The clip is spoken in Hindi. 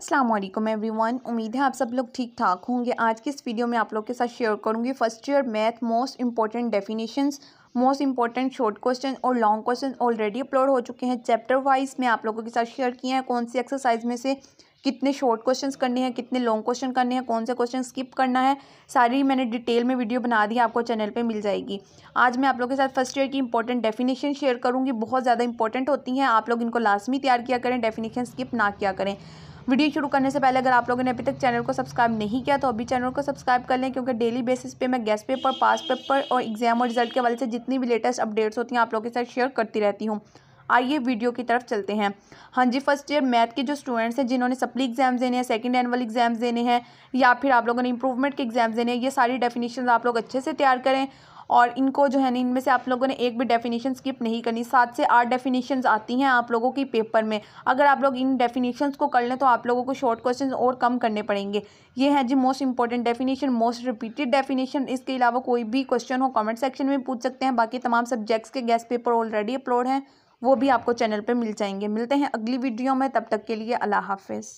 असलम एवरीवन उम्मीद है आप सब लोग ठीक ठाक होंगे आज की इस वीडियो में आप लोग के साथ शेयर करूंगी first year math most important definitions most important short question और लॉन्ग क्वेश्चन ऑलरेडी अपलोड हो चुके हैं चैप्टर वाइज मैं आप लोगों के साथ शेयर किए हैं कौन सी एक्सरसाइज में से कितने शॉर्ट क्वेश्चंस करने हैं कितने लॉन्ग क्वेश्चन करने हैं कौन से क्वेश्चन स्किप करना है सारी मैंने डिटेल में वीडियो बना दी आपको चैनल पे मिल जाएगी आज मैं आप लोगों के साथ फर्स्ट ईयर की इंपॉर्टेंट डेफिनेशन शेयर करूंगी बहुत ज़्यादा इंपॉर्टेंट होती हैं आप लोग इनको लाजमी तैयार किया करें डेफिनेशन स्किप ना किया करें वीडियो शुरू करने से पहले अगर आप लोगों ने अभी तक चैनल को सब्सक्राइब नहीं किया तो अभी चैनल को सब्सक्राइब कर लें क्योंकि डेली बेसिस पे मैं गैस पेपर पास पेपर और एग्जाम और रिजल्ट के वाले से जितनी भी लेटेस्ट अपडेट्स होती हैं आप लोगों के साथ शेयर करती रहती हूँ आइए वीडियो की तरफ चलते हैं हाँ जी फर्स्ट ईयर मैथ के जो स्टूडेंट्स हैं जिन्होंने सप्ली एग्जाम्स देने हैं सेकेंड एनअल एग्जाम्स देने हैं या फिर आप लोगों ने इंप्रूवमेंट के एग्जाम्स देने हैं ये सारी डेफिनेशन आप लोग अच्छे से तैयार करें और इनको जो है ना इनमें से आप लोगों ने एक भी डेफिनेशन स्किप नहीं करनी सात से आठ डेफिनेशंस आती हैं आप लोगों की पेपर में अगर आप लोग इन डेफिनेशंस को कर लें तो आप लोगों को शॉर्ट क्वेश्चंस और कम करने पड़ेंगे ये है जी most important definition most repeated definition इसके अलावा कोई भी क्वेश्चन हो कमेंट सेक्शन में पूछ सकते हैं बाकी तमाम सब्जेक्ट्स के गैस पेपर ऑलरेडी अपलोड हैं वो भी आपको चैनल पर मिल जाएंगे मिलते हैं अगली वीडियो में तब तक के लिए अल्लाह हाफिज़